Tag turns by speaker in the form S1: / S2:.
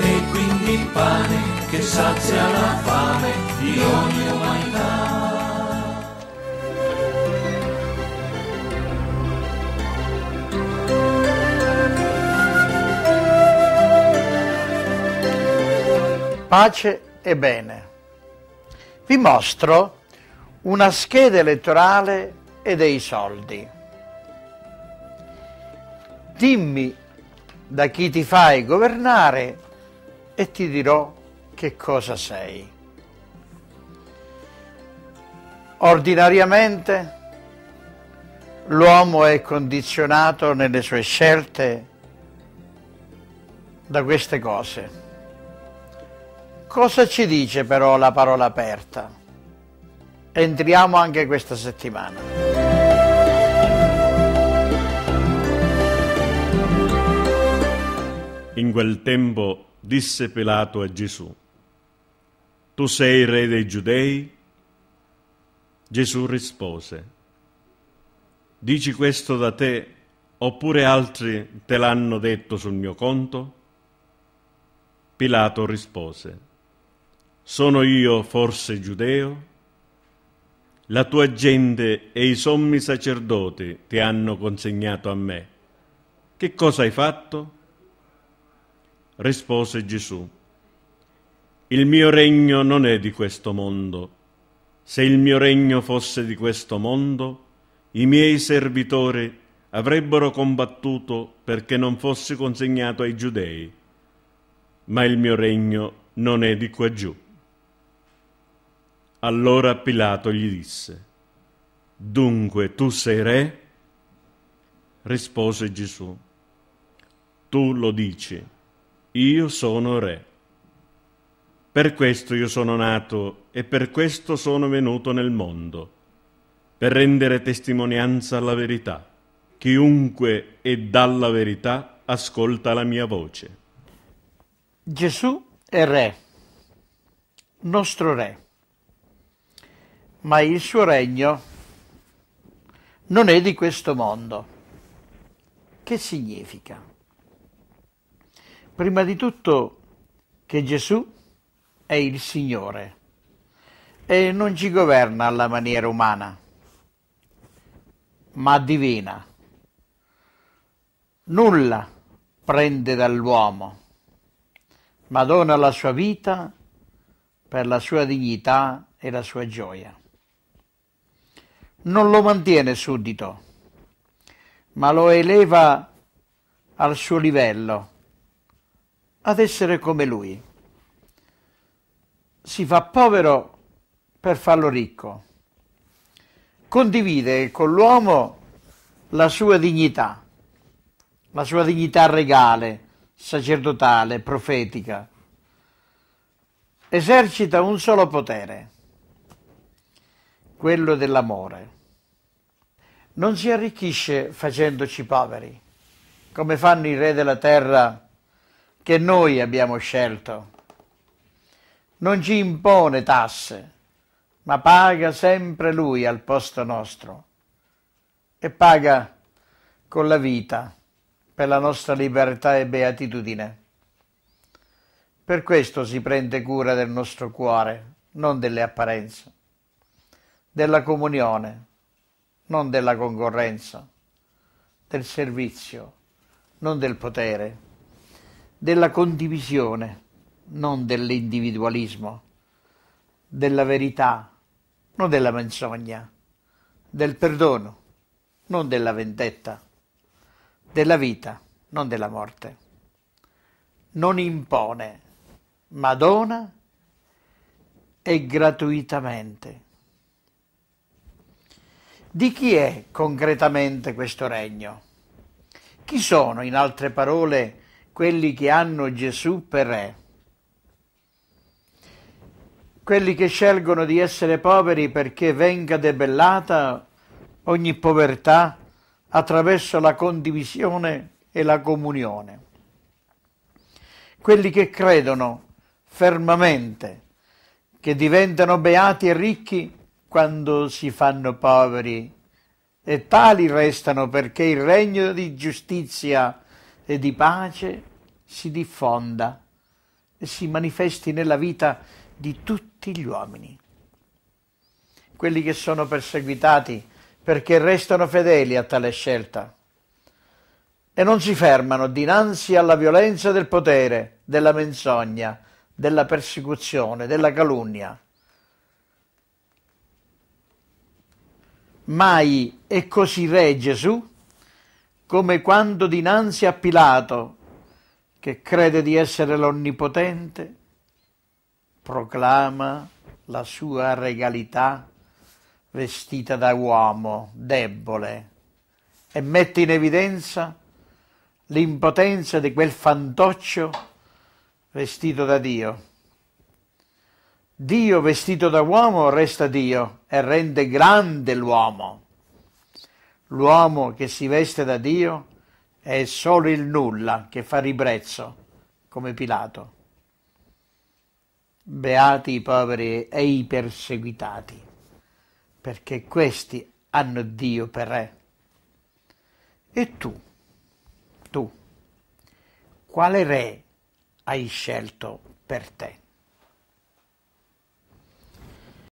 S1: e quindi il pane che sazia la fame di ogni umanità. Pace e bene. Vi mostro una scheda elettorale e dei soldi. Dimmi da chi ti fai governare e ti dirò che cosa sei. Ordinariamente l'uomo è condizionato nelle sue scelte da queste cose. Cosa ci dice però la parola aperta? Entriamo anche questa settimana.
S2: In quel tempo disse Pilato a Gesù, tu sei il re dei giudei? Gesù rispose, dici questo da te oppure altri te l'hanno detto sul mio conto? Pilato rispose, sono io forse giudeo? La tua gente e i sommi sacerdoti ti hanno consegnato a me. Che cosa hai fatto? rispose Gesù. Il mio regno non è di questo mondo. Se il mio regno fosse di questo mondo, i miei servitori avrebbero combattuto perché non fossi consegnato ai giudei. Ma il mio regno non è di quaggiù. Allora Pilato gli disse, Dunque tu sei re? Rispose Gesù, Tu lo dici io sono re. Per questo io sono nato e per questo sono venuto nel mondo, per rendere testimonianza alla verità. Chiunque è dalla verità ascolta la mia voce.
S1: Gesù è re, nostro re, ma il suo regno non è di questo mondo. Che significa? prima di tutto che Gesù è il Signore e non ci governa alla maniera umana, ma divina. Nulla prende dall'uomo, ma dona la sua vita per la sua dignità e la sua gioia. Non lo mantiene suddito, ma lo eleva al suo livello ad essere come lui. Si fa povero per farlo ricco. Condivide con l'uomo la sua dignità, la sua dignità regale, sacerdotale, profetica. Esercita un solo potere, quello dell'amore. Non si arricchisce facendoci poveri, come fanno i re della terra che noi abbiamo scelto. Non ci impone tasse, ma paga sempre Lui al posto nostro e paga con la vita per la nostra libertà e beatitudine. Per questo si prende cura del nostro cuore, non delle apparenze, della comunione, non della concorrenza, del servizio, non del potere della condivisione, non dell'individualismo, della verità, non della menzogna, del perdono, non della vendetta, della vita, non della morte. Non impone, ma dona e gratuitamente. Di chi è concretamente questo regno? Chi sono, in altre parole, quelli che hanno Gesù per Re. Quelli che scelgono di essere poveri perché venga debellata ogni povertà attraverso la condivisione e la comunione. Quelli che credono fermamente che diventano beati e ricchi quando si fanno poveri e tali restano perché il regno di giustizia è e di pace si diffonda e si manifesti nella vita di tutti gli uomini. Quelli che sono perseguitati perché restano fedeli a tale scelta e non si fermano dinanzi alla violenza del potere, della menzogna, della persecuzione, della calunnia. Mai è così re Gesù come quando dinanzi a Pilato, che crede di essere l'Onnipotente, proclama la sua regalità vestita da uomo debole e mette in evidenza l'impotenza di quel fantoccio vestito da Dio. Dio vestito da uomo resta Dio e rende grande l'uomo. L'uomo che si veste da Dio è solo il nulla che fa ribrezzo, come Pilato. Beati i poveri e i perseguitati, perché questi hanno Dio per re. E tu, tu, quale re hai scelto per te?